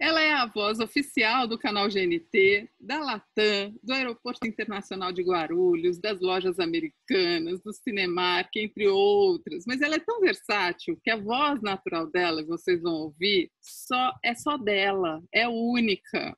Ela é a voz oficial do canal GNT, da Latam, do Aeroporto Internacional de Guarulhos, das lojas americanas, do Cinemark, entre outras. Mas ela é tão versátil que a voz natural dela, vocês vão ouvir, só é só dela, é única.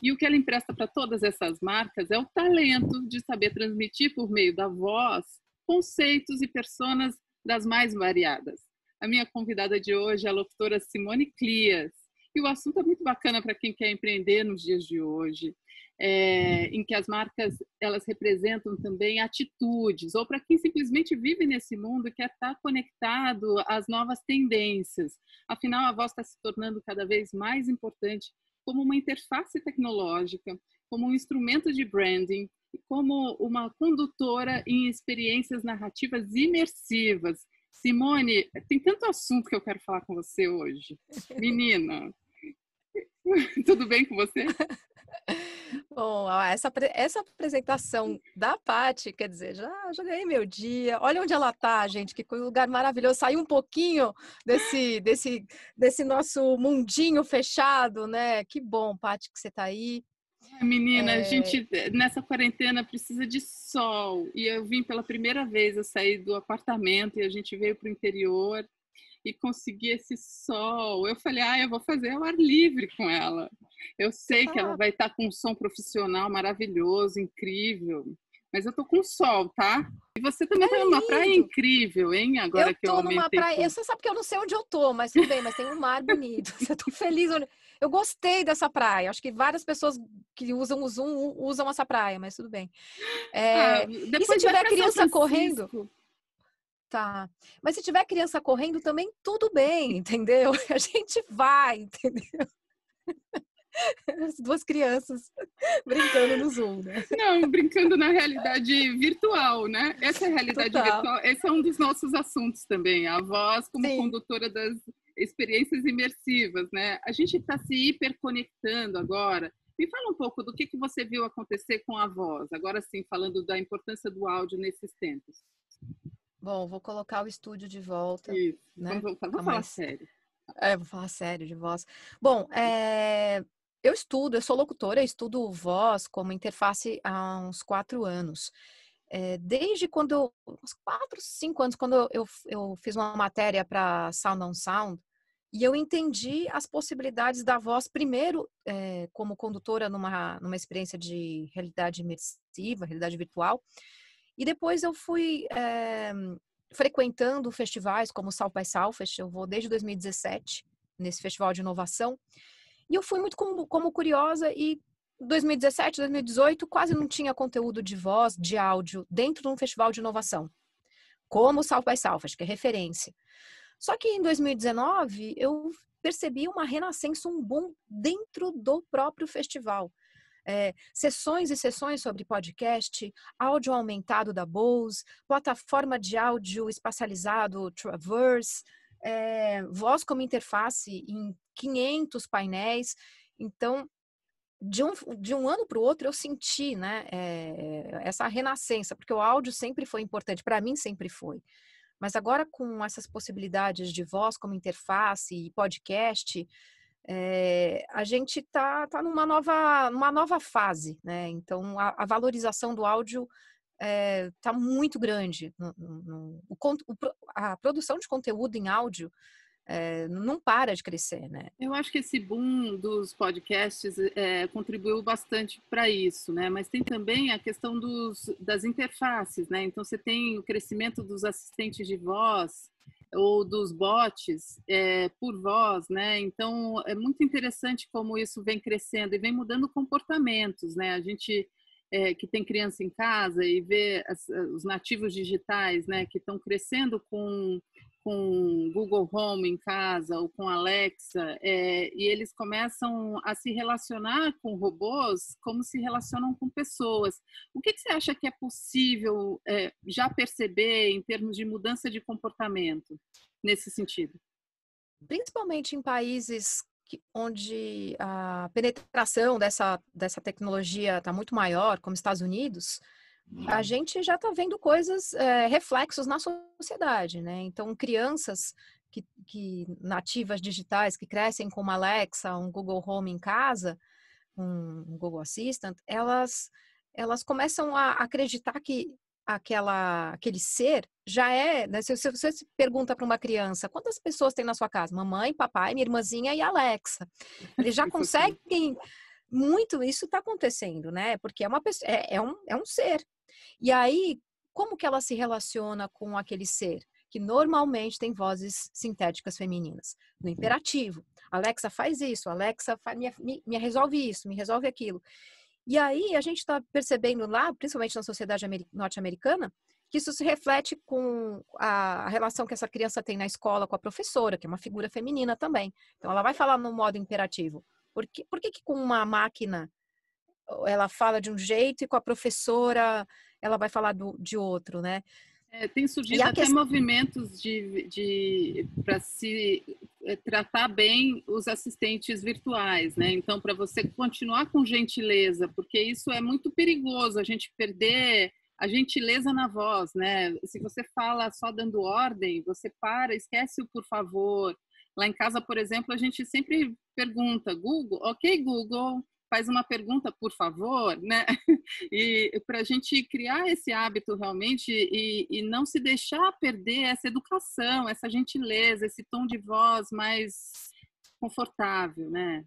E o que ela empresta para todas essas marcas é o talento de saber transmitir por meio da voz conceitos e personas das mais variadas. A minha convidada de hoje é a locutora Simone Clias, e o assunto é muito bacana para quem quer empreender nos dias de hoje, é, uhum. em que as marcas elas representam também atitudes, ou para quem simplesmente vive nesse mundo e quer estar tá conectado às novas tendências. Afinal, a voz está se tornando cada vez mais importante como uma interface tecnológica, como um instrumento de branding como uma condutora em experiências narrativas imersivas Simone, tem tanto assunto que eu quero falar com você hoje. Menina, tudo bem com você? Bom, essa, essa apresentação da Pati, quer dizer, já, já ganhei meu dia. Olha onde ela tá, gente, que lugar maravilhoso. Saiu um pouquinho desse, desse, desse nosso mundinho fechado, né? Que bom, Pati, que você tá aí. Menina, é... a gente nessa quarentena precisa de sol. E eu vim pela primeira vez, eu saí do apartamento e a gente veio para o interior e consegui esse sol. Eu falei, ah, eu vou fazer o ar livre com ela. Eu sei ah. que ela vai estar tá com um som profissional maravilhoso, incrível. Mas eu tô com sol, tá? E você também tá é tá lindo. numa praia incrível, hein? Agora eu que eu tô numa praia. Com... Você sabe que eu não sei onde eu tô, mas tudo bem, mas tem um mar bonito. eu tô feliz. Onde... Eu gostei dessa praia. Acho que várias pessoas que usam o Zoom usam essa praia, mas tudo bem. É, ah, eh, e se tiver criança correndo. Tá. Mas se tiver criança correndo também, tudo bem, entendeu? A gente vai, entendeu? As duas crianças brincando no Zoom, né? Não, brincando na realidade virtual, né? Essa é a realidade Total. virtual. Esse é um dos nossos assuntos também. A voz como Sim. condutora das, experiências imersivas, né? A gente está se hiperconectando agora. Me fala um pouco do que, que você viu acontecer com a voz, agora sim, falando da importância do áudio nesses tempos. Bom, vou colocar o estúdio de volta. Isso, né? vamos, vamos, vamos falar mais... sério. É, vou falar sério de voz. Bom, é, eu estudo, eu sou locutora, estudo voz como interface há uns quatro anos. É, desde quando, uns quatro, cinco anos, quando eu, eu fiz uma matéria para Sound on Sound, e eu entendi as possibilidades da voz, primeiro, é, como condutora numa, numa experiência de realidade imersiva, realidade virtual. E depois eu fui é, frequentando festivais como South by Southwest, eu vou desde 2017 nesse festival de inovação. E eu fui muito como, como curiosa e 2017, 2018 quase não tinha conteúdo de voz, de áudio dentro de um festival de inovação, como o South by Southwest, que é referência. Só que em 2019 eu percebi uma renascença, um boom dentro do próprio festival. É, sessões e sessões sobre podcast, áudio aumentado da Bose, plataforma de áudio espacializado Traverse, é, voz como interface em 500 painéis. Então, de um, de um ano para o outro eu senti né, é, essa renascença, porque o áudio sempre foi importante, para mim sempre foi. Mas agora com essas possibilidades de voz como interface e podcast, é, a gente está tá numa nova, uma nova fase, né? Então a, a valorização do áudio está eh, é, muito grande. No, no, no, o, a produção de conteúdo em áudio é, não para de crescer, né? Eu acho que esse boom dos podcasts é, contribuiu bastante para isso, né? Mas tem também a questão dos, das interfaces, né? Então você tem o crescimento dos assistentes de voz ou dos bots é, por voz, né? Então é muito interessante como isso vem crescendo e vem mudando comportamentos, né? A gente é, que tem criança em casa e vê as, eh, os nativos digitais, né, que estão crescendo com com Google Home em casa ou com Alexa, é, e eles começam a se relacionar com robôs como se relacionam com pessoas. O que, que você acha que é possível é, já perceber em termos de mudança de comportamento nesse sentido? Principalmente em países onde a penetração dessa, dessa tecnologia está muito maior, como Estados Unidos, a uhum. gente já está vendo coisas, é, reflexos na sociedade, né? Então, crianças que, que, nativas digitais, que crescem com uma Alexa, um Google Home em casa, um, um Google Assistant, elas, elas começam a acreditar que aquela, aquele ser já é. Né? Se, se, você pergunta para uma criança quantas pessoas tem na sua casa, mamãe, papai, minha irmãzinha e Alexa, eles já uhum. conseguem muito isso está acontecendo, né? Porque é uma pessoa, é, é, um, é um ser. E aí, como que ela se relaciona com aquele ser? que normalmente tem vozes sintéticas femininas, no uhum. imperativo. Alexa faz isso, Alexa faz, me, me, me, resolve isso, me resolve aquilo. E aí a gente está percebendo lá, principalmente na sociedade norte-americana, que isso se reflete com a relação que essa criança tem na escola com a professora, que é uma figura feminina também. Então ela vai falar no modo imperativo. Por que, por que, que com uma máquina ela fala de um jeito e com a professora ela vai falar do, de outro, né? É, tem surgido até questão... movimentos de, de para se eh, tratar bem os assistentes virtuais, né? Então, para você continuar com gentileza, porque isso é muito perigoso, a gente perder a gentileza na voz, né? Se você fala só dando ordem, você para, esquece o por favor. Lá em casa, por exemplo, a gente sempre pergunta, Google, ok, Google, faz uma pergunta, por favor, né? E para a gente criar esse hábito realmente e, e, não se deixar perder essa educação, essa gentileza, esse tom de voz mais confortável, né?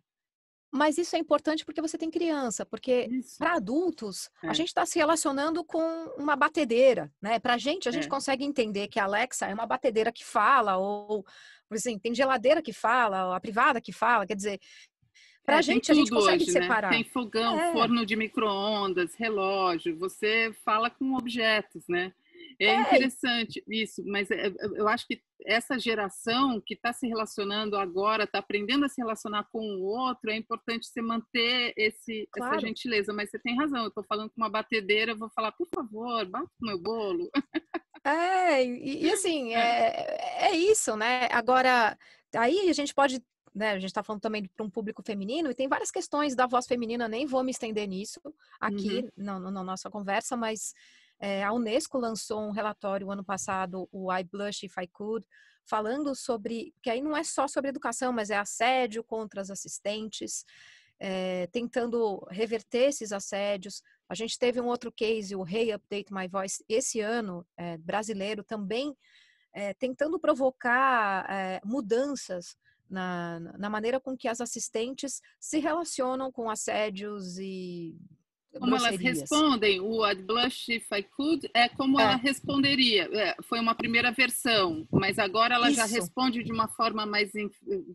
Mas isso é importante porque você tem criança, porque para adultos é. a gente está se relacionando com uma batedeira, né? Para gente a gente é. consegue entender que a Alexa é uma batedeira que fala ou por assim, tem geladeira que fala, a privada que fala, quer dizer, para a é, gente, a gente consegue hoje, né? separar. Né? Tem fogão, é. forno de micro-ondas, relógio, você fala com objetos, né? É, é interessante isso, mas é, eu acho que essa geração que está se relacionando agora, está aprendendo a se relacionar com o outro, é importante você manter esse, claro. essa gentileza. Mas você tem razão, eu estou falando com uma batedeira, vou falar, por favor, bate no meu bolo. É, e, e assim, é. é, é isso, né? Agora, aí a gente pode né, a gente está falando também para um público feminino, e tem várias questões da voz feminina, nem vou me estender nisso aqui uhum. na, na nossa conversa, mas é, a Unesco lançou um relatório ano passado, o I Blush If I Could, falando sobre, que aí não é só sobre educação, mas é assédio contra as assistentes, é, tentando reverter esses assédios. A gente teve um outro case, o Hey Update My Voice, esse ano, é, brasileiro, também é, tentando provocar é, mudanças na, na maneira com que as assistentes se relacionam com assédios e como elas respondem, o I'd blush if I could é como é. ela responderia. É, foi uma primeira versão, mas agora ela Isso. já responde de uma forma mais,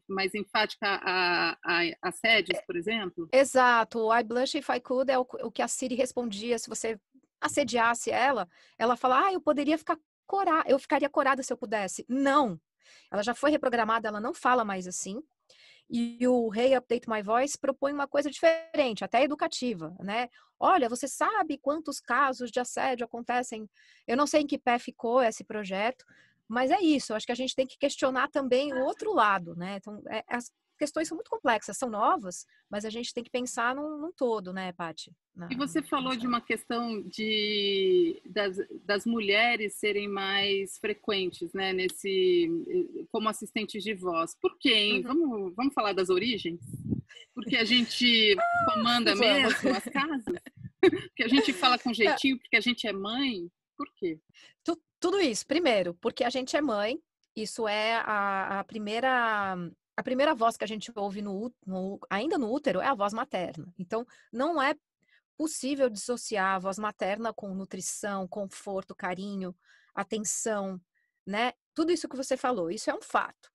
mais enfática a, a, a assédios, é, por exemplo? Exato, o I blush if I could é o, o que a Siri respondia se você assediasse ela. Ela fala, ah, eu poderia ficar corada, eu ficaria corada se eu pudesse. Não, ela já foi reprogramada, ela não fala mais assim. E o Rei hey, Update My Voice propõe uma coisa diferente, até educativa, né? Olha, você sabe quantos casos de assédio acontecem? Eu não sei em que pé ficou esse projeto, mas é isso. Acho que a gente tem que questionar também o outro lado, né? Então, é, questões são muito complexas, são novas, mas a gente tem que pensar num, num todo, né, Paty? E você falou de uma questão de das, das mulheres serem mais frequentes, né, nesse como assistentes de voz. Por quê? Hein? Uhum. Vamos, vamos falar das origens? Porque a gente ah, comanda mesmo as casas? porque a gente fala com jeitinho, porque a gente é mãe? Por quê? Tu, tudo isso, primeiro, porque a gente é mãe, isso é a, a primeira a primeira voz que a gente ouve no, no, ainda no útero é a voz materna. Então, não é possível dissociar a voz materna com nutrição, conforto, carinho, atenção, né? Tudo isso que você falou, isso é um fato.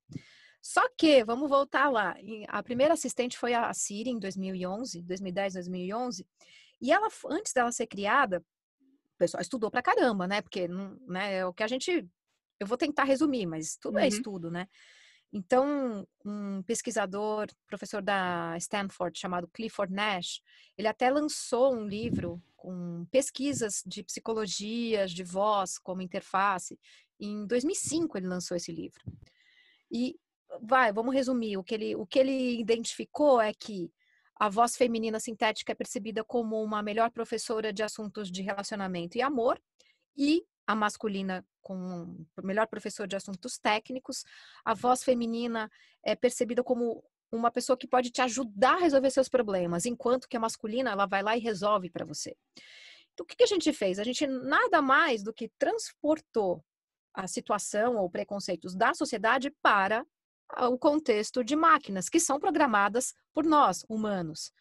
Só que, vamos voltar lá, a primeira assistente foi a Siri em 2011, 2010, 2011, e ela, antes dela ser criada, o pessoal estudou pra caramba, né? Porque, né, é o que a gente, eu vou tentar resumir, mas tudo é uhum. é estudo, né? Então, um pesquisador, professor da Stanford, chamado Clifford Nash, ele até lançou um livro com pesquisas de psicologias de voz como interface. Em 2005 ele lançou esse livro. E vai, vamos resumir, o que ele, o que ele identificou é que a voz feminina sintética é percebida como uma melhor professora de assuntos de relacionamento e amor e a masculina com o melhor professor de assuntos técnicos, a voz feminina é percebida como uma pessoa que pode te ajudar a resolver seus problemas, enquanto que a masculina ela vai lá e resolve para você. Então, o que, que a gente fez? A gente nada mais do que transportou a situação ou preconceitos da sociedade para o contexto de máquinas que são programadas por nós, humanos.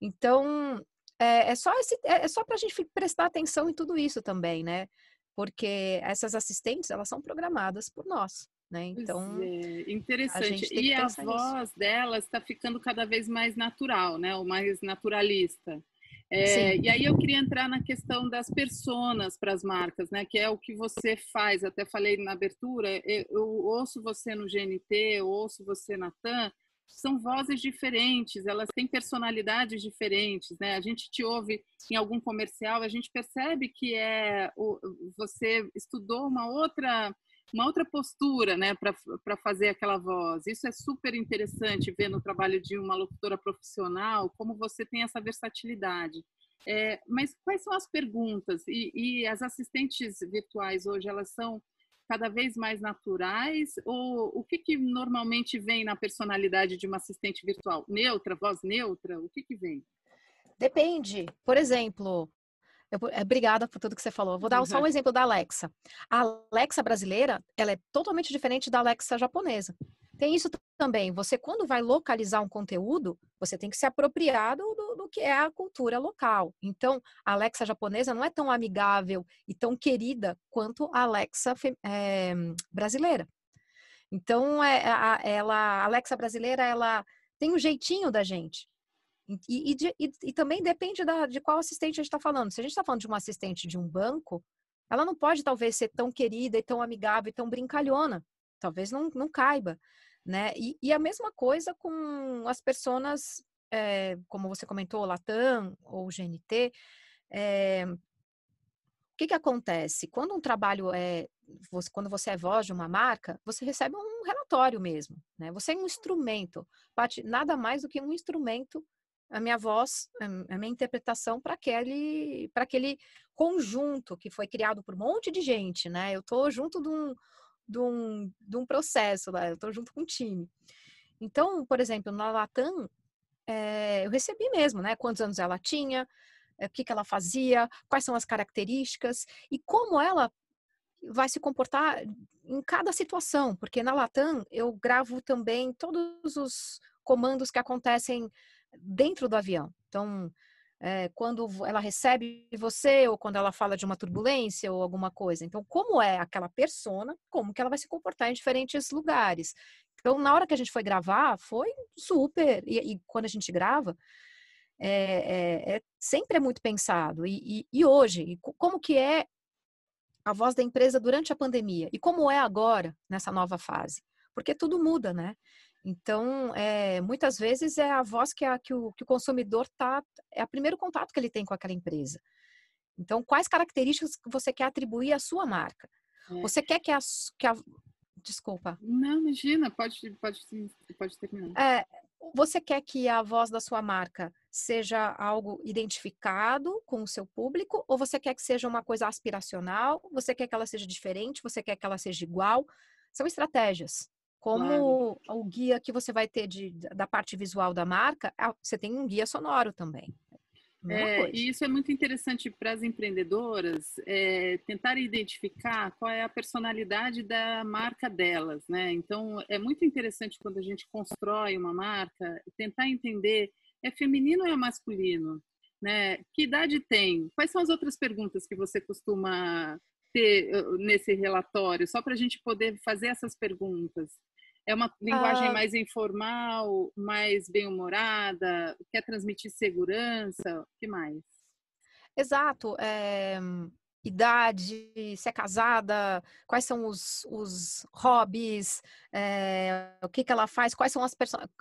Então, é, é só, é, é só para a gente prestar atenção em tudo isso também, né? porque essas assistentes, elas são programadas por nós. Né? Então, é, interessante. e a voz nisso. dela está ficando cada vez mais natural, né? Ou mais naturalista. É, e aí eu queria entrar na questão das personas para as marcas, né? Que é o que você faz. Até falei na abertura, eu, eu ouço você no GNT, eu ouço você na TAM, são vozes diferentes, elas têm personalidades diferentes, né? A gente te ouve em algum comercial, a gente percebe que é o, você estudou uma outra uma outra postura, né, para fazer aquela voz. Isso é super interessante ver no trabalho de uma locutora profissional como você tem essa versatilidade. É, mas quais são as perguntas? E, e as assistentes virtuais hoje elas são cada vez mais naturais? Ou o que, que normalmente vem na personalidade de uma assistente virtual? Neutra, voz neutra? O que, que vem? Depende. Por exemplo, eu, eh, obrigada por tudo que você falou. Vou dar uhum. só um uhum. exemplo da Alexa. A Alexa brasileira, ela é totalmente diferente da Alexa japonesa. Tem isso também. Você, quando vai localizar um conteúdo, você tem que se apropriar do, que é a cultura local. Então, a Alexa japonesa não é tão amigável e tão querida quanto a Alexa é, brasileira. Então, é, é, a, ela, a Alexa brasileira, ela tem um jeitinho da gente. E, e, de, e, e também depende da, de qual assistente a gente está falando. Se a gente está falando de uma assistente de um banco, ela não pode talvez ser tão querida e tão amigável e tão brincalhona. Talvez não, não caiba, né? E, e a mesma coisa com as pessoas é, como você comentou, Latam ou GNT, é, eh, o que, que acontece? Quando um trabalho é. Você, quando você é voz de uma marca, você recebe um relatório mesmo. Né? Você é um instrumento, nada mais do que um instrumento, a minha voz, a minha interpretação para aquele, aquele conjunto que foi criado por um monte de gente. Né? Eu estou junto de um, de um, de um processo, né? eu estou junto com um time. Então, por exemplo, na Latam, é, eu recebi mesmo, né? Quantos anos ela tinha, é, o que, que ela fazia, quais são as características e como ela vai se comportar em cada situação, porque na Latam eu gravo também todos os comandos que acontecem dentro do avião. Então, é, quando ela recebe você ou quando ela fala de uma turbulência ou alguma coisa. Então, como é aquela persona, como que ela vai se comportar em diferentes lugares. Então, na hora que a gente foi gravar, foi super. E, e quando a gente grava, é, é, é, sempre é muito pensado. E, e, e hoje, como que é a voz da empresa durante a pandemia? E como é agora, nessa nova fase? Porque tudo muda, né? Então, é, muitas vezes é a voz que, a, que, o, que o consumidor tá é o primeiro contato que ele tem com aquela empresa. Então, quais características você quer atribuir à sua marca? É. Você quer que a, que a desculpa. Não, imagina, pode, pode, pode terminar. É, você quer que a voz da sua marca seja algo identificado com o seu público, ou você quer que seja uma coisa aspiracional, você quer que ela seja diferente, você quer que ela seja igual? São estratégias como claro. o guia que você vai ter de, da parte visual da marca, você tem um guia sonoro também. É, é e isso é muito interessante para as empreendedoras é, eh, tentar identificar qual é a personalidade da marca delas, né? Então é muito interessante quando a gente constrói uma marca tentar entender é feminino ou é masculino, né? Que idade tem? Quais são as outras perguntas que você costuma ter eh, nesse relatório, só para a gente poder fazer essas perguntas. É uma linguagem ah. mais informal, mais bem-humorada, quer transmitir segurança, o que mais? Exato. É, idade, se é casada, quais são os, os hobbies, é, o que, que ela faz, quais são as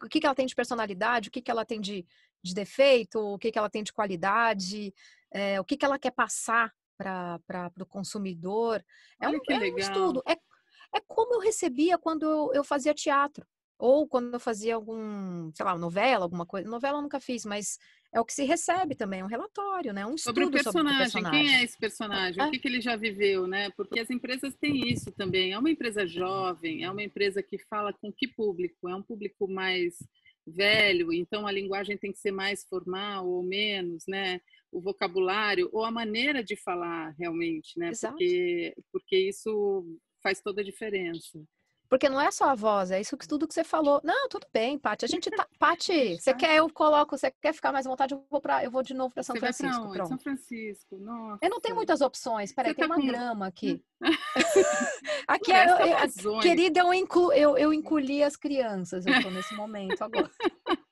o que, que ela tem de personalidade, o que, que ela tem de, de defeito, o que, que ela tem de qualidade, é, o que, que ela quer passar para o consumidor. É um, é um, estudo, é, eu recebia quando eu fazia teatro ou quando eu fazia algum, sei lá, novela, alguma coisa. Novela eu nunca fiz, mas é o que se recebe também, é um relatório, né? Um estudo sobre o personagem. Sobre o personagem. Quem é esse personagem? É. O que, que ele já viveu, né? Porque as empresas têm isso também. É uma empresa jovem, é uma empresa que fala com que público? É um público mais velho, então a linguagem tem que ser mais formal ou menos, né? O vocabulário ou a maneira de falar realmente, né? Exato. Porque, porque isso faz toda a diferença. Porque não é só a voz, é isso que tudo que você falou. Não, tudo bem, Pati. A gente tá. Pati, você quer, eu coloco, você quer ficar mais à vontade, eu vou para eu vou de novo para São você Francisco. Pra São Francisco, Eu não tenho muitas opções. Peraí, tem tá uma com... grama aqui. aqui é querida, eu, inclu, eu, eu encolhi as crianças, eu tô nesse momento agora.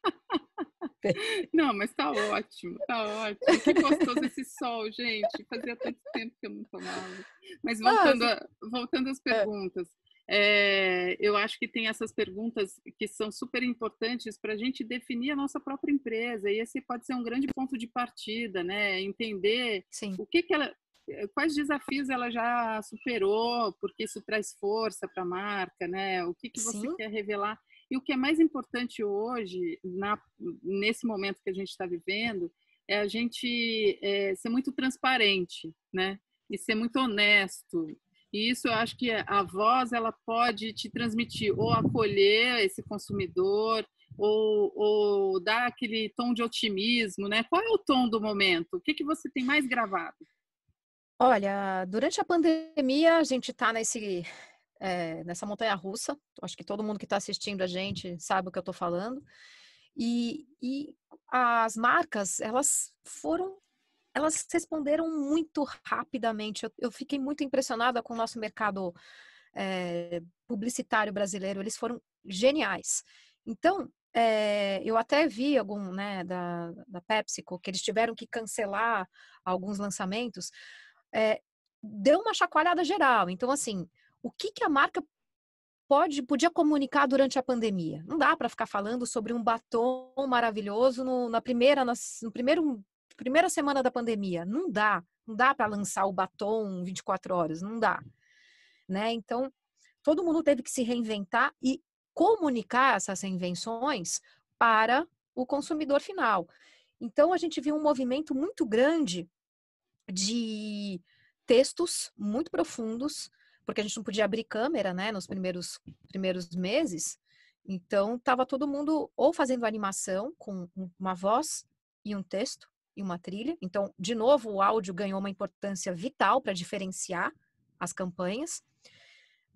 Não, mas tá ótimo, tá ótimo. Que gostoso esse sol, gente. Fazia tanto tempo que eu não tomava. Mas ah, voltando, a, voltando às é. perguntas. É, eu acho que tem essas perguntas que são super importantes para a gente definir a nossa própria empresa. E esse pode ser um grande ponto de partida, né? Entender Sim. o que, que ela, eh, quais desafios ela já superou, porque isso traz força para a marca, né? O que, que você Sim. quer revelar? E o que é mais importante hoje, na, nesse momento que a gente está vivendo, é a gente é, ser muito transparente, né? E ser muito honesto. E isso eu acho que a voz ela pode te transmitir ou acolher esse consumidor, ou, ou, dar aquele tom de otimismo, né? Qual é o tom do momento? O que, que você tem mais gravado? Olha, durante a pandemia a gente está nesse é, nessa montanha russa. Acho que todo mundo que está assistindo a gente sabe o que eu estou falando. E, e as marcas, elas foram elas responderam muito rapidamente. Eu, eu, fiquei muito impressionada com o nosso mercado é, publicitário brasileiro. Eles foram geniais. Então, é, eu até vi algum né, da, da PepsiCo que eles tiveram que cancelar alguns lançamentos. É, deu uma chacoalhada geral. Então, assim, o que, que a marca pode podia comunicar durante a pandemia? Não dá para ficar falando sobre um batom maravilhoso no, na primeira na no primeiro, primeira semana da pandemia. Não dá, não dá para lançar o batom 24 horas, não dá, né? Então todo mundo teve que se reinventar e comunicar essas reinvenções para o consumidor final. Então a gente viu um movimento muito grande de textos muito profundos porque a gente não podia abrir câmera, né, nos primeiros, primeiros meses. Então, estava todo mundo ou fazendo animação com uma voz e um texto e uma trilha. Então, de novo, o áudio ganhou uma importância vital para diferenciar as campanhas.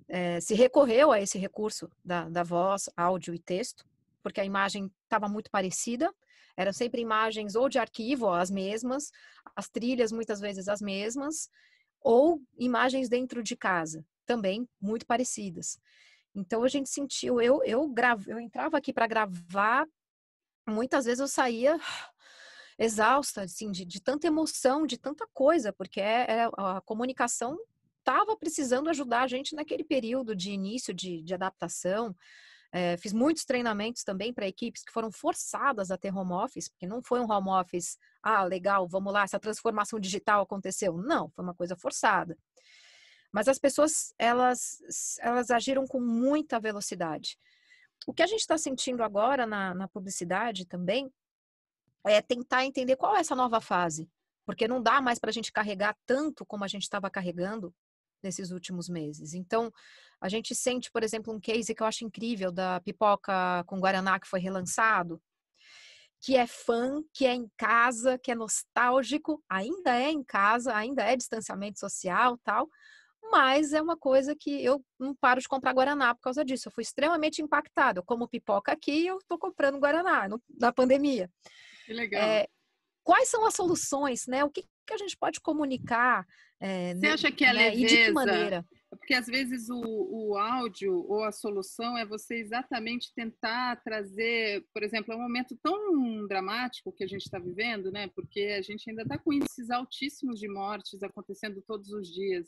É, se recorreu a esse recurso da, da voz, áudio e texto, porque a imagem estava muito parecida, eram sempre imagens ou de arquivo, as mesmas, as trilhas muitas vezes as mesmas, ou imagens dentro de casa, também muito parecidas. Então a gente sentiu, eu eu gravo, eu entrava aqui para gravar, muitas vezes eu saía exausta, assim, de, de tanta emoção, de tanta coisa, porque é, é a comunicação estava precisando ajudar a gente naquele período de início de, de adaptação, é, fiz muitos treinamentos também para equipes que foram forçadas a ter home office, porque não foi um home office, ah, legal, vamos lá, essa transformação digital aconteceu. Não, foi uma coisa forçada. Mas as pessoas, elas, elas agiram com muita velocidade. O que a gente está sentindo agora na, na publicidade também é tentar entender qual é essa nova fase, porque não dá mais para a gente carregar tanto como a gente estava carregando nesses últimos meses. Então, a gente sente, por exemplo, um case que eu acho incrível da pipoca com guaraná que foi relançado, que é fã, que é em casa, que é nostálgico, ainda é em casa, ainda é distanciamento social, tal, mas é uma coisa que eu não paro de comprar Guaraná por causa disso. Eu fui extremamente impactada. Eu como pipoca aqui eu estou comprando Guaraná no, na pandemia. Que legal. É, quais são as soluções, né? O que, que a gente pode comunicar? É, Você acha que é né? leveza? E de que maneira? Porque às vezes o, o áudio ou a solução é você exatamente tentar trazer, por exemplo, é um momento tão dramático que a gente está vivendo, né? Porque a gente ainda está com índices altíssimos de mortes acontecendo todos os dias.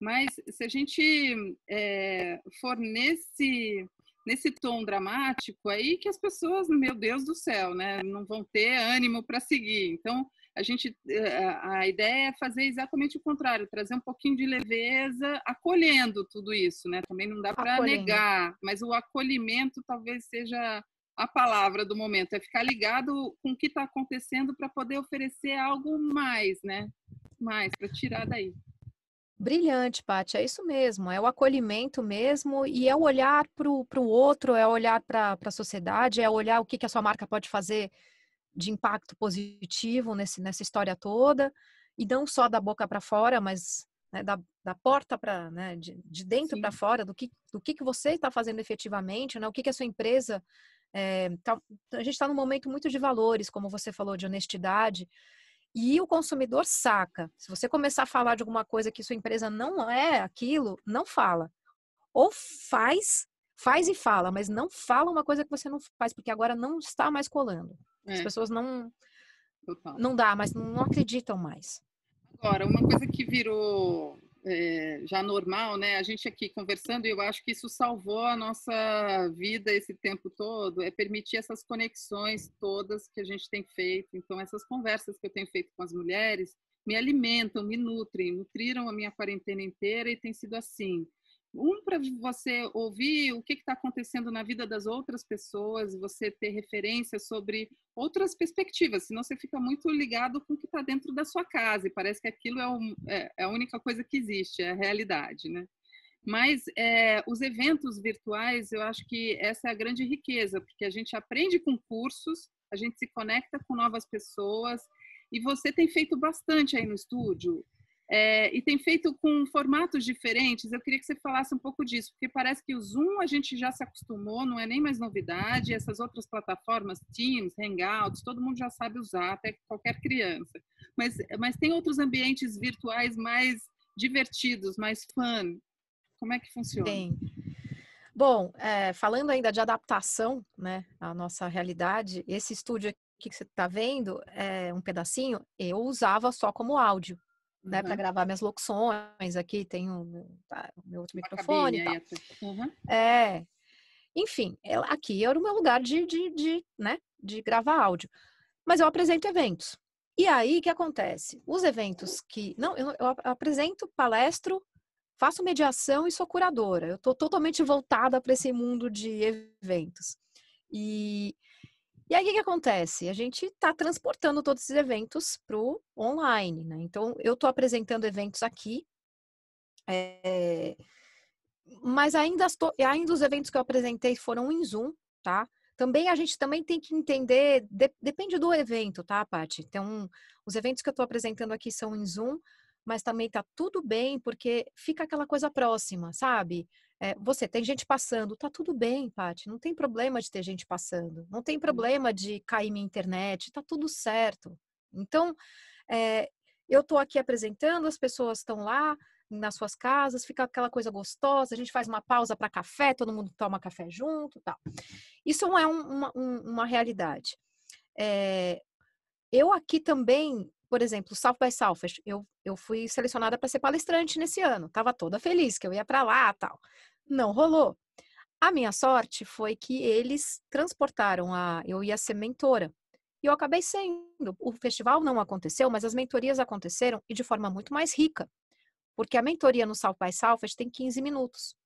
Mas se a gente é, for nesse, nesse tom dramático aí, que as pessoas, meu Deus do céu, né? Não vão ter ânimo para seguir. Então, a gente eh, a ideia é fazer exatamente o contrário, trazer um pouquinho de leveza, acolhendo tudo isso, né? Também não dá para negar, mas o acolhimento talvez seja a palavra do momento, é ficar ligado com o que está acontecendo para poder oferecer algo mais, né? Mais para tirar daí. Brilhante, Paty, é isso mesmo, é o acolhimento mesmo e é o olhar para o outro, é olhar para a sociedade, é olhar o que, que a sua marca pode fazer de impacto positivo nesse, nessa história toda, e não só da boca para fora, mas né, da, da, porta para né, de, de, dentro para fora, do que, do que, que você está fazendo efetivamente, né, o que, que a sua empresa. É, tá, a gente está num momento muito de valores, como você falou, de honestidade, e o consumidor saca. Se você começar a falar de alguma coisa que sua empresa não é aquilo, não fala. Ou faz, faz e fala, mas não fala uma coisa que você não faz, porque agora não está mais colando. É. As pessoas não. Total. Não dá, mas não acreditam mais. Agora, uma coisa que virou é, já normal, né? A gente aqui conversando, eu acho que isso salvou a nossa vida esse tempo todo, é permitir essas conexões todas que a gente tem feito. Então, essas conversas que eu tenho feito com as mulheres me alimentam, me nutrem, nutriram a minha quarentena inteira e tem sido assim. Um, para você ouvir o que está acontecendo na vida das outras pessoas, você ter referência sobre outras perspectivas, senão você fica muito ligado com o que está dentro da sua casa e parece que aquilo é, um, é, é a única coisa que existe, é a realidade, né? Mas é, os eventos virtuais, eu acho que essa é a grande riqueza, porque a gente aprende com cursos, a gente se conecta com novas pessoas e você tem feito bastante aí no estúdio. É, e tem feito com formatos diferentes. Eu queria que você falasse um pouco disso, porque parece que o Zoom a gente já se acostumou, não é nem mais novidade. Essas outras plataformas, Teams, Hangouts, todo mundo já sabe usar, até qualquer criança. Mas, mas tem outros ambientes virtuais mais divertidos, mais fun. Como é que funciona? Tem. Bom, é, falando ainda de adaptação né, à nossa realidade, esse estúdio aqui que você está vendo, é, um pedacinho, eu usava só como áudio né, para uhum. gravar minhas locuções aqui, tenho tá, meu outro microfone cabine, uhum. É. Enfim, aqui era o meu lugar de, de, de, né, de gravar áudio. Mas eu apresento eventos. E aí, o que acontece? Os eventos que... Não, eu, eu apresento, palestro, faço mediação e sou curadora. Eu estou totalmente voltada para esse mundo de eventos. E e aí, o que acontece? A gente está transportando todos esses eventos para o online, né? Então, eu estou apresentando eventos aqui, é, mas ainda, estou, ainda os eventos que eu apresentei foram em Zoom, tá? Também a gente também tem que entender, de, depende do evento, tá, Paty? Então, os eventos que eu estou apresentando aqui são em Zoom, mas também tá tudo bem, porque fica aquela coisa próxima, sabe? É, você tem gente passando, tá tudo bem, Paty, não tem problema de ter gente passando, não tem hum. problema de cair minha internet, tá tudo certo. Então, é, eu tô aqui apresentando, as pessoas estão lá nas suas casas, fica aquela coisa gostosa, a gente faz uma pausa para café, todo mundo toma café junto, tal. Isso não é um, uma, um, uma realidade. É, eu aqui também por exemplo, South by Southwest, eu, eu fui selecionada para ser palestrante nesse ano, tava toda feliz que eu ia para lá, tal. Não rolou. A minha sorte foi que eles transportaram a eu ia ser mentora. E eu acabei sendo. O festival não aconteceu, mas as mentorias aconteceram e de forma muito mais rica. Porque a mentoria no South by Southwest tem 15 minutos.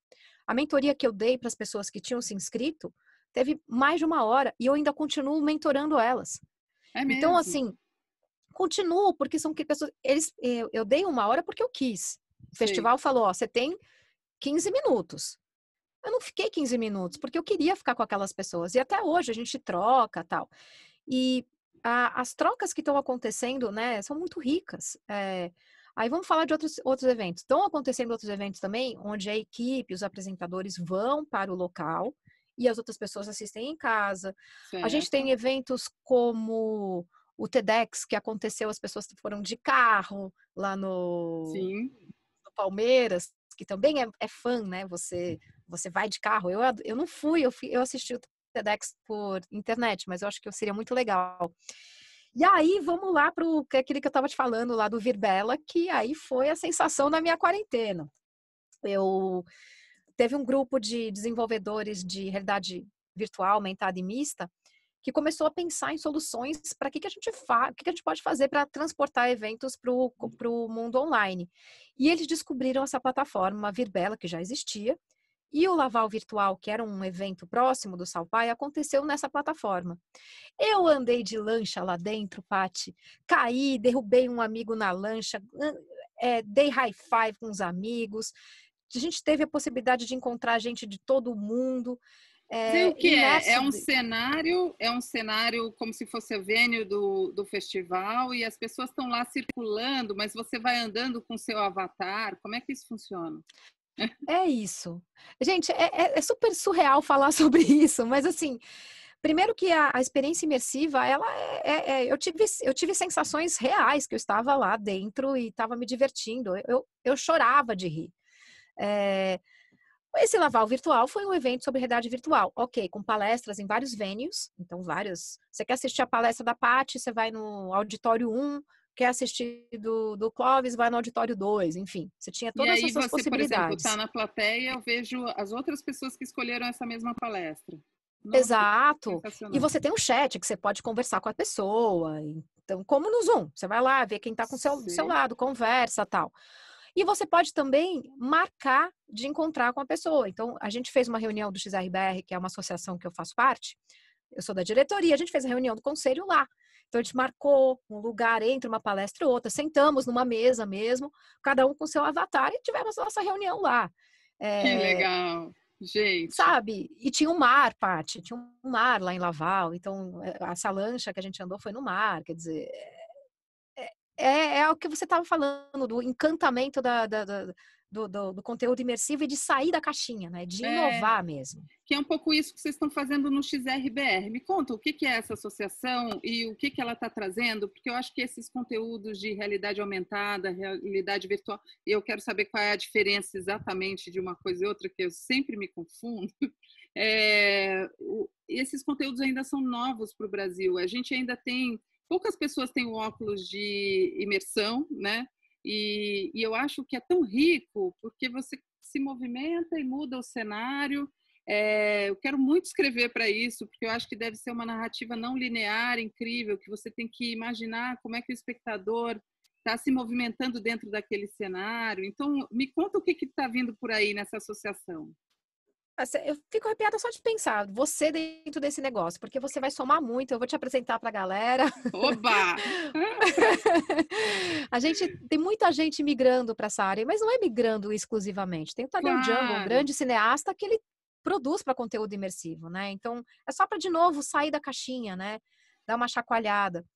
A mentoria que eu dei para as pessoas que tinham se inscrito teve mais de uma hora e eu ainda continuo mentorando elas. É então, assim, continuo, porque são pessoas. Eles, eu, eh, eu dei uma hora porque eu quis. O festival Sim. falou: ó, você tem 15 minutos. Eu não fiquei 15 minutos, porque eu queria ficar com aquelas pessoas. E até hoje a gente troca tal. E a, as trocas que estão acontecendo, né, são muito ricas. É, aí vamos falar de outros, outros eventos. Estão acontecendo outros eventos também, onde a equipe, os apresentadores vão para o local e as outras pessoas assistem em casa. Certo. A gente tem eventos como o TEDx que aconteceu, as pessoas foram de carro lá no, no Palmeiras, que também é, é fã, né? Você, você vai de carro. Eu, eu não fui, eu, fui, eu assisti o TEDx por internet, mas eu acho que seria muito legal. E aí, vamos lá para aquele que eu estava te falando lá do Virbela, que aí foi a sensação da minha quarentena. Eu teve um grupo de desenvolvedores de realidade virtual, aumentada e mista, que começou a pensar em soluções para que, que a gente faz, o que, que a gente pode fazer para transportar eventos para o mundo online. E eles descobriram essa plataforma, a Virbela, que já existia, e o Laval Virtual, que era um evento próximo do Salpai, aconteceu nessa plataforma. Eu andei de lancha lá dentro, Pati, caí, derrubei um amigo na lancha, é, dei high five com os amigos, a gente teve a possibilidade de encontrar gente de todo mundo. É, o que é? É um cenário, é um cenário como se fosse a venue do, do festival e as pessoas estão lá circulando, mas você vai andando com seu avatar. Como é que isso funciona? É isso. Gente, é, é, é super surreal falar sobre isso, mas assim, primeiro que a, a experiência imersiva, ela é, é, é, eu, tive, eu tive sensações reais que eu estava lá dentro e estava me divertindo. Eu, eu chorava de rir. É, esse Laval Virtual foi um evento sobre realidade virtual, ok, com palestras em vários venues, então vários. Você quer assistir a palestra da Paty, você vai no auditório 1, quer assistir do, do Clóvis, vai no auditório 2, enfim. Você tinha todas aí, essas você, possibilidades. Por exemplo, está na plateia, eu vejo as outras pessoas que escolheram essa mesma palestra. Nossa, Exato. E você tem um chat que você pode conversar com a pessoa. Então, como no Zoom, você vai lá, vê quem está com o seu, seu lado, conversa tal. E você pode também marcar de encontrar com a pessoa. Então, a gente fez uma reunião do XRBR, que é uma associação que eu faço parte, eu sou da diretoria, a gente fez a reunião do conselho lá. Então a gente marcou um lugar entre uma palestra e outra, sentamos numa mesa mesmo, cada um com seu avatar e tivemos nossa reunião lá. É... Que legal. Gente. Sabe? E tinha um mar, Paty, tinha um mar lá em Laval, então é, a lancha que a gente andou foi no mar, quer dizer, é, é o que você estava falando, do encantamento da, da, da do, do, do, conteúdo imersivo e de sair da caixinha, né? De é, inovar é, mesmo. Que é um pouco isso que vocês estão fazendo no XRBR. Me conta o que, que é essa associação e o que, que ela está trazendo, porque eu acho que esses conteúdos de realidade aumentada, realidade virtual, eu quero saber qual é a diferença exatamente de uma coisa e outra, que eu sempre me confundo. É, esses conteúdos ainda são novos para o Brasil. A gente ainda tem poucas pessoas têm o óculos de imersão, né? E, e, eu acho que é tão rico porque você se movimenta e muda o cenário. É, eu quero muito escrever para isso, porque eu acho que deve ser uma narrativa não linear, incrível, que você tem que imaginar como é que o espectador está se movimentando dentro daquele cenário. Então, me conta o que está vindo por aí nessa associação. Assim, eu fico arrepiada só de pensar, você dentro desse negócio, porque você vai somar muito. Eu vou te apresentar para a galera. Oba! a gente tem muita gente migrando para essa área, mas não é migrando exclusivamente. Tem o Tadeu claro. Django, um grande cineasta, que ele produz para conteúdo imersivo, né? Então, é só para, de novo, sair da caixinha, né? Dar uma chacoalhada.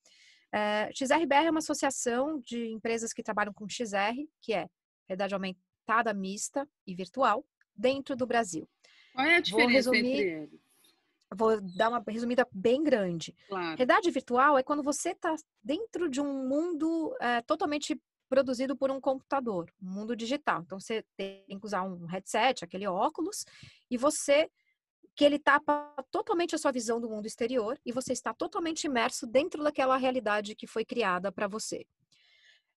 É, XRBR é uma associação de empresas que trabalham com XR, que é realidade aumentada, mista e virtual, dentro do Brasil. Qual é a diferença resumir, entre eles? Vou dar uma resumida bem grande. Claro. Realidade virtual é quando você está dentro de um mundo é, totalmente produzido por um computador, um mundo digital. Então você tem que usar um headset, aquele óculos, e você que ele tapa tá totalmente a sua visão do mundo exterior e você está totalmente imerso dentro daquela realidade que foi criada para você.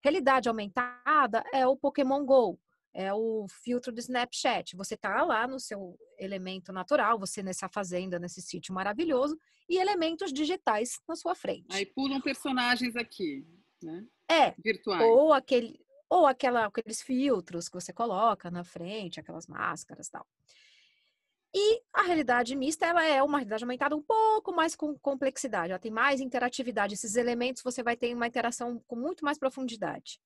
Realidade aumentada é o Pokémon Go, é o filtro do Snapchat. Você tá lá no seu elemento natural, você nessa fazenda, nesse sítio maravilhoso, e elementos digitais na sua frente. Aí pulam personagens aqui, né? É. Virtuais. Ou aquele ou aquela, aqueles filtros que você coloca na frente, aquelas máscaras, tal. E a realidade mista, ela é uma realidade aumentada um pouco mais com complexidade, ela tem mais interatividade, esses elementos você vai ter uma interação com muito mais profundidade.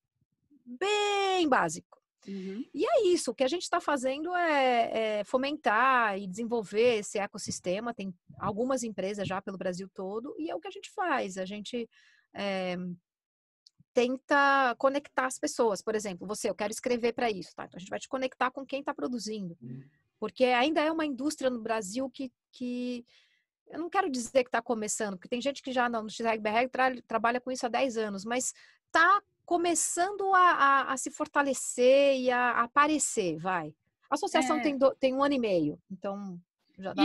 Bem básico. Uhum. E é isso, o que a gente está fazendo é, é, fomentar e desenvolver esse ecossistema. Tem algumas empresas já pelo Brasil todo, e é o que a gente faz. A gente é, tenta conectar as pessoas. Por exemplo, você, eu quero escrever para isso, tá? Então a gente vai te conectar com quem está produzindo. Hum. Porque ainda é uma indústria no Brasil que. que eu não quero dizer que está começando, porque tem gente que já não, no XRBR tra trabalha com isso há 10 anos, mas está começando a, a, a se fortalecer e a, aparecer, vai. A associação é. tem, do, tem um ano e meio, então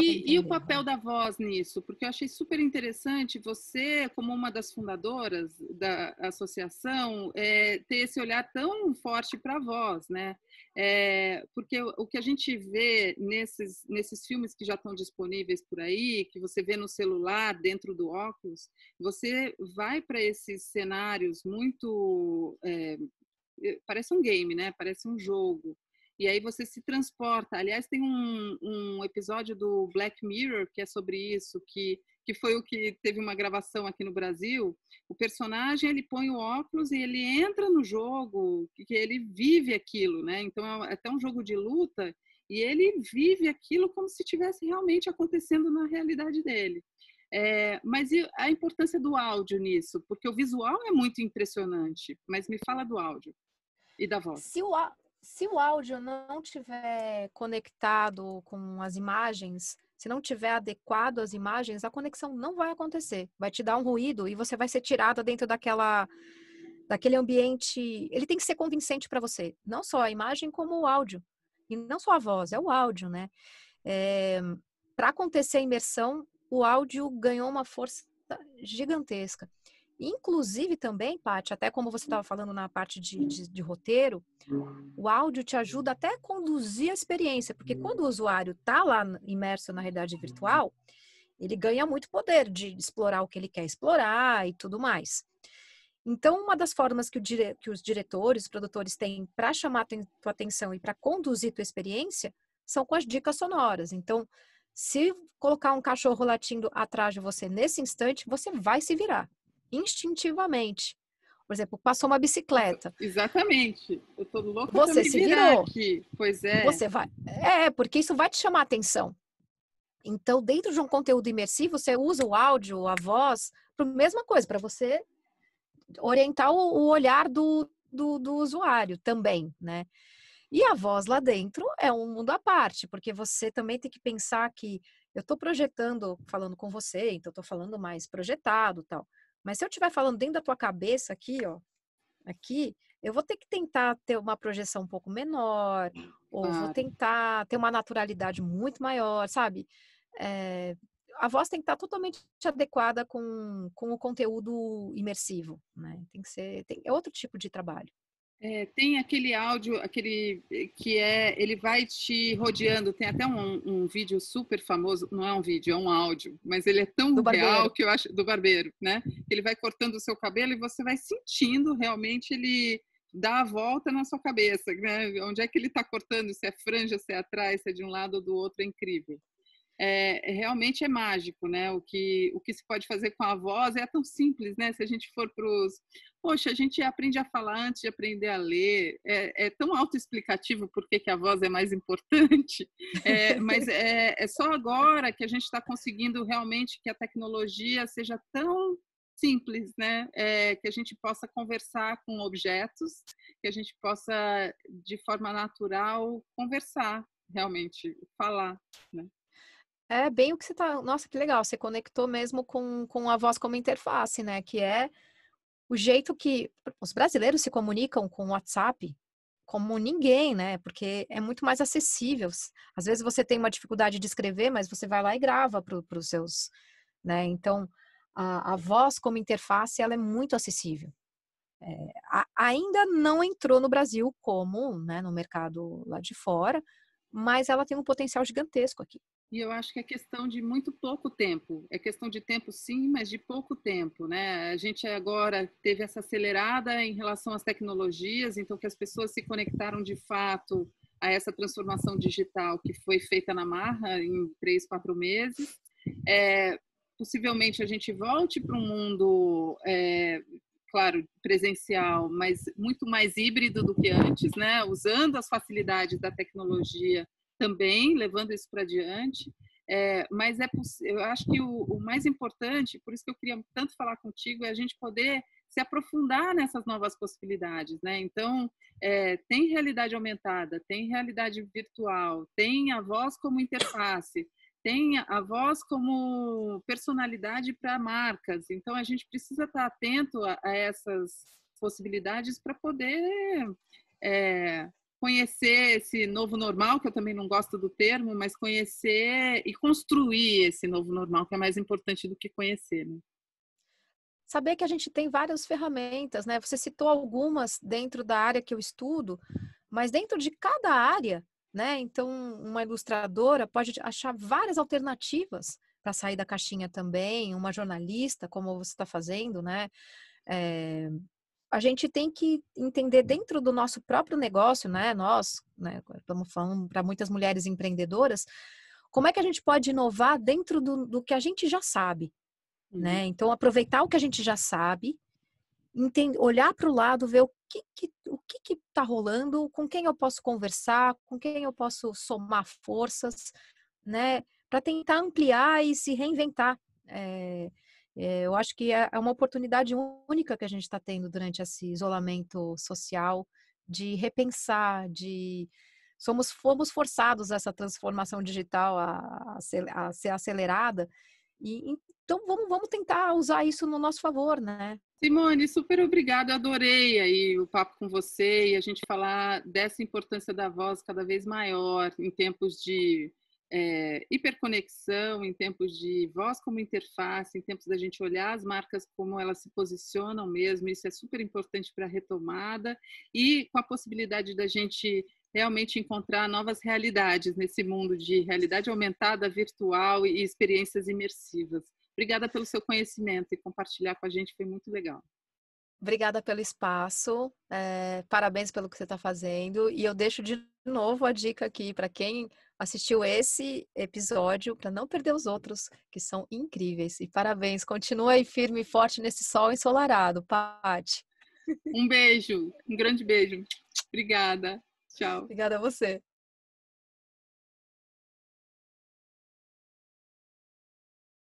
e, e, o papel né? da voz nisso? Porque eu achei super interessante você, como uma das fundadoras da associação, é, ter esse olhar tão forte para a voz, né? É, porque o, o que a gente vê nesses, nesses filmes que já estão disponíveis por aí, que você vê no celular, dentro do óculos, você vai para esses cenários muito. É, parece um game, né? Parece um jogo. E aí você se transporta. Aliás, tem um, um episódio do Black Mirror que é sobre isso, que que foi o que teve uma gravação aqui no Brasil, o personagem ele põe o óculos e ele entra no jogo, que ele vive aquilo, né? Então é, é até um jogo de luta e ele vive aquilo como se tivesse realmente acontecendo na realidade dele. É, mas a importância do áudio nisso, porque o visual é muito impressionante, mas me fala do áudio e da voz. Se o, se o áudio não tiver conectado com as imagens, se não tiver adequado às imagens, a conexão não vai acontecer. Vai te dar um ruído e você vai ser tirada dentro daquela daquele ambiente. Ele tem que ser convincente para você, não só a imagem como o áudio. E não só a voz, é o áudio, né? É, eh, para acontecer a imersão, o áudio ganhou uma força gigantesca. Inclusive também, Paty, até como você estava falando na parte de, de, de, roteiro, o áudio te ajuda até a conduzir a experiência, porque quando o usuário está lá imerso na realidade virtual, ele ganha muito poder de explorar o que ele quer explorar e tudo mais. Então, uma das formas que, dire, que os diretores, produtores têm para chamar tua atenção e para conduzir tua experiência são com as dicas sonoras. Então, se colocar um cachorro latindo atrás de você nesse instante, você vai se virar instintivamente. Por exemplo, passou uma bicicleta. Exatamente. Eu tô louca Você se virou. Aqui. Pois é. Você vai. É, porque isso vai te chamar a atenção. Então, dentro de um conteúdo imersivo, você usa o áudio, a voz, para a mesma coisa, para você orientar o, olhar do, do, do, usuário também, né? E a voz lá dentro é um mundo à parte, porque você também tem que pensar que eu estou projetando, falando com você, então estou falando mais projetado tal. Mas se eu estiver falando dentro da tua cabeça aqui, ó, aqui, eu vou ter que tentar ter uma projeção um pouco menor, ou claro. vou tentar ter uma naturalidade muito maior, sabe? É, a voz tem que estar totalmente adequada com, com o conteúdo imersivo, né? Tem que ser, tem, é outro tipo de trabalho. É, tem aquele áudio, aquele eh, que é, ele vai te rodeando. Tem até um, um, vídeo super famoso, não é um vídeo, é um áudio, mas ele é tão real que eu acho do barbeiro, né? Ele vai cortando o seu cabelo e você vai sentindo realmente ele dar a volta na sua cabeça, né? Onde é que ele está cortando? Se é franja, se é atrás, se é de um lado ou do outro, é incrível. É, é, realmente é mágico, né? O que, o que se pode fazer com a voz é tão simples, né? Se a gente for para os. Poxa, a gente aprende a falar antes de aprender a ler, é, é tão autoexplicativo por que a voz é mais importante, é, mas é, é só agora que a gente está conseguindo realmente que a tecnologia seja tão simples, né? É, que a gente possa conversar com objetos, que a gente possa, de forma natural, conversar realmente, falar, né? É bem o que você tá. Nossa, que legal. Você conectou mesmo com, com a voz como interface, né? Que é o jeito que os brasileiros se comunicam com o WhatsApp, como ninguém, né? Porque é muito mais acessível. Às vezes você tem uma dificuldade de escrever, mas você vai lá e grava para os seus, né? Então a, a, voz como interface ela é muito acessível. É, a, ainda não entrou no Brasil como, né, no mercado lá de fora, mas ela tem um potencial gigantesco aqui. E eu acho que é questão de muito pouco tempo. É questão de tempo, sim, mas de pouco tempo, né? A gente agora teve essa acelerada em relação às tecnologias, então que as pessoas se conectaram de fato a essa transformação digital que foi feita na marra em três, quatro meses. É, possivelmente a gente volte para um mundo, é, claro, presencial, mas muito mais híbrido do que antes, né? Usando as facilidades da tecnologia também, levando isso para diante. É, mas é eu acho que o, o, mais importante, por isso que eu queria tanto falar contigo, é a gente poder se aprofundar nessas novas possibilidades, né? Então, é, tem realidade aumentada, tem realidade virtual, tem a voz como interface, tem a voz como personalidade para marcas. Então, a gente precisa estar tá atento a, a essas possibilidades para poder é, conhecer esse novo normal, que eu também não gosto do termo, mas conhecer e construir esse novo normal, que é mais importante do que conhecer. Né? Saber que a gente tem várias ferramentas, né? Você citou algumas dentro da área que eu estudo, mas dentro de cada área, né? Então, uma ilustradora pode achar várias alternativas para sair da caixinha também, uma jornalista, como você está fazendo, né? É, a gente tem que entender dentro do nosso próprio negócio, né? Nós, né, estamos falando para muitas mulheres empreendedoras, como é que a gente pode inovar dentro do, do que a gente já sabe, né? uhum. né? Então, aproveitar o que a gente já sabe, entender, olhar para o lado, ver o que, que o que que tá rolando, com quem eu posso conversar, com quem eu posso somar forças, né? Para tentar ampliar e se reinventar. É, eh, eu acho que é, é uma oportunidade única que a gente está tendo durante esse isolamento social de repensar, de somos fomos forçados a essa transformação digital a, a ser acelerada e então vamos vamos tentar usar isso no nosso favor, né? Simone, super obrigada, adorei aí o papo com você e a gente falar dessa importância da voz cada vez maior em tempos de é, hiperconexão, em tempos de voz como interface, em tempos da gente olhar as marcas como elas se posicionam mesmo, isso é super importante para a retomada e com a possibilidade da gente realmente encontrar novas realidades nesse mundo de realidade aumentada, virtual e experiências imersivas. Obrigada pelo seu conhecimento e compartilhar com a gente foi muito legal. Obrigada pelo espaço, é, parabéns pelo que você está fazendo. E eu deixo de novo a dica aqui para quem assistiu esse episódio para não perder os outros, que são incríveis. E parabéns, continua aí firme e forte nesse sol ensolarado, Paty. Um beijo, um grande beijo. Obrigada. Tchau. Obrigada a você.